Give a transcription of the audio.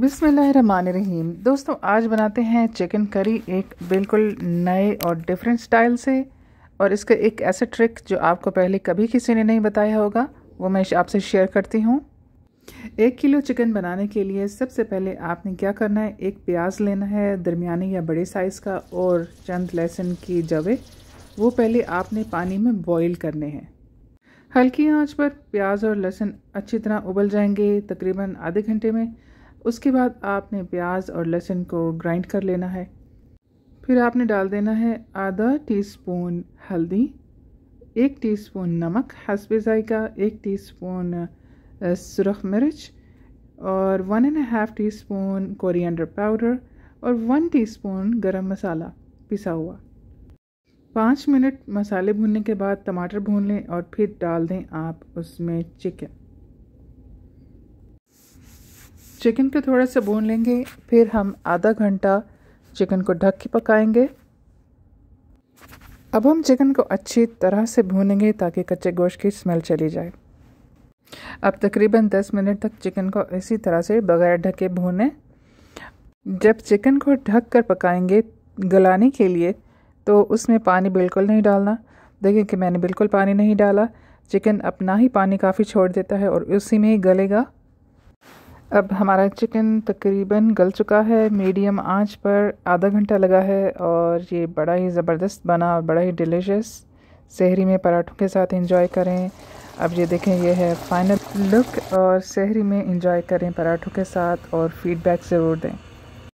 बिसमीम दोस्तों आज बनाते हैं चिकन करी एक बिल्कुल नए और डिफरेंट स्टाइल से और इसका एक ऐसा ट्रिक जो आपको पहले कभी किसी ने नहीं बताया होगा वो मैं आपसे शेयर करती हूँ एक किलो चिकन बनाने के लिए सबसे पहले आपने क्या करना है एक प्याज लेना है दरमिया या बड़े साइज़ का और चंद लहसुन की जवे वो पहले आपने पानी में बॉईल करने हैं हल्की आंच पर प्याज और लहसुन अच्छी तरह उबल जाएंगे तकरीबन आधे घंटे में उसके बाद आपने प्याज और लहसुन को ग्राइंड कर लेना है फिर आपने डाल देना है आधा टीस्पून हल्दी एक टीस्पून नमक हसबे ज़ायका एक टीस्पून सुरख मिर्च और one and half teaspoon coriander powder और वन टीस्पून गरम मसाला पिसा हुआ पाँच मिनट मसाले भूनने के बाद टमाटर भून लें और फिर डाल दें आप उसमें चिकन चिकन को थोड़ा सा भून लेंगे फिर हम आधा घंटा चिकन को ढक के पकाएंगे अब हम चिकन को अच्छी तरह से भूनेंगे ताकि कच्चे गोश्त की स्मेल चली जाए अब तकरीबन 10 मिनट तक चिकन को इसी तरह से बगैर ढके भूनें जब चिकन को ढक कर पकाएंगे गलाने के लिए तो उसमें पानी बिल्कुल नहीं डालना देखें कि मैंने बिल्कुल पानी नहीं डाला चिकन अपना ही पानी काफ़ी छोड़ देता है और उसी में ही गलेगा अब हमारा चिकन तकरीबन गल चुका है मीडियम आंच पर आधा घंटा लगा है और ये बड़ा ही ज़बरदस्त बना और बड़ा ही डिलीशियस सहरी में पराठों के साथ इंजॉय करें अब ये देखें ये है फाइनल लुक और सहरी में इंजॉय करें पराठों के साथ और फीडबैक ज़रूर दें